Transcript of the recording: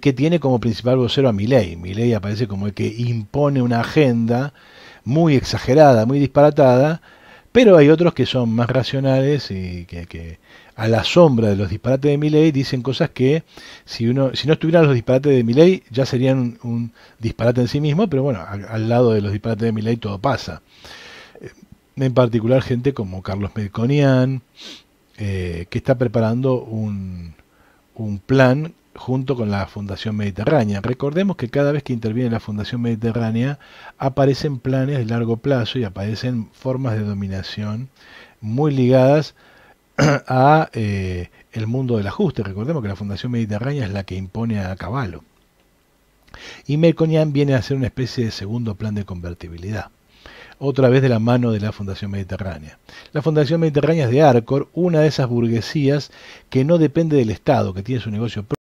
que tiene como principal vocero a Milei. Milei aparece como el que impone una agenda muy exagerada, muy disparatada, pero hay otros que son más racionales y que, a la sombra de los disparates de Milei dicen cosas que si, uno, no estuvieran los disparates de Milei ya serían un, disparate en sí mismo, pero bueno, al, lado de los disparates de Milei todo pasa. En particular gente como Carlos Melconian, eh, que está preparando un, un plan junto con la Fundación Mediterránea. Recordemos que cada vez que interviene la Fundación Mediterránea aparecen planes de largo plazo y aparecen formas de dominación muy ligadas a eh, el mundo del ajuste. Recordemos que la Fundación Mediterránea es la que impone a Caballo. Y Melconian viene a ser una especie de segundo plan de convertibilidad otra vez de la mano de la Fundación Mediterránea. La Fundación Mediterránea es de Arcor, una de esas burguesías que no depende del Estado, que tiene su negocio propio.